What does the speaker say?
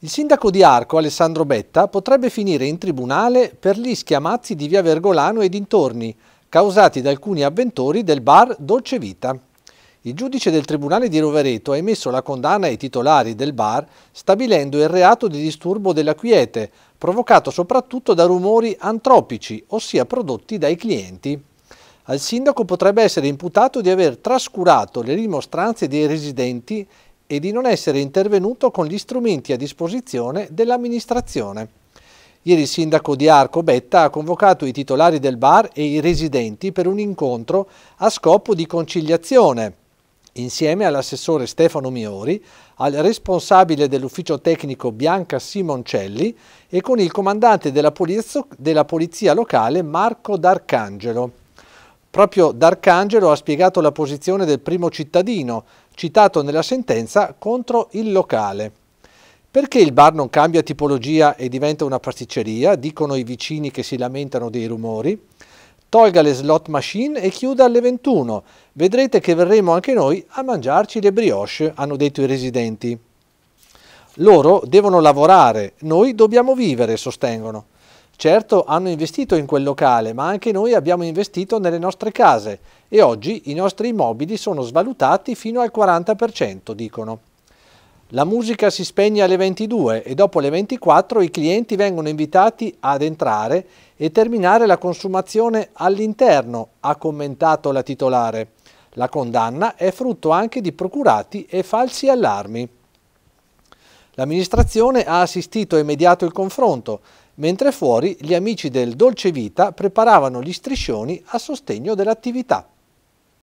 Il sindaco di Arco, Alessandro Betta, potrebbe finire in tribunale per gli schiamazzi di via Vergolano e dintorni, causati da alcuni avventori del bar Dolce Vita. Il giudice del Tribunale di Rovereto ha emesso la condanna ai titolari del bar stabilendo il reato di disturbo della quiete, provocato soprattutto da rumori antropici, ossia prodotti dai clienti. Al sindaco potrebbe essere imputato di aver trascurato le rimostranze dei residenti e di non essere intervenuto con gli strumenti a disposizione dell'amministrazione. Ieri il sindaco di Arco Betta ha convocato i titolari del bar e i residenti per un incontro a scopo di conciliazione insieme all'assessore Stefano Miori, al responsabile dell'ufficio tecnico Bianca Simoncelli e con il comandante della polizia, locale Marco D'Arcangelo. Proprio D'Arcangelo ha spiegato la posizione del primo cittadino, citato nella sentenza, contro il locale. Perché il bar non cambia tipologia e diventa una pasticceria, dicono i vicini che si lamentano dei rumori? Tolga le slot machine e chiuda alle 21. Vedrete che verremo anche noi a mangiarci le brioche, hanno detto i residenti. Loro devono lavorare, noi dobbiamo vivere, sostengono. Certo hanno investito in quel locale, ma anche noi abbiamo investito nelle nostre case e oggi i nostri immobili sono svalutati fino al 40%, dicono. La musica si spegne alle 22 e dopo le 24 i clienti vengono invitati ad entrare e terminare la consumazione all'interno, ha commentato la titolare. La condanna è frutto anche di procurati e falsi allarmi. L'amministrazione ha assistito e mediato il confronto, mentre fuori gli amici del Dolce Vita preparavano gli striscioni a sostegno dell'attività.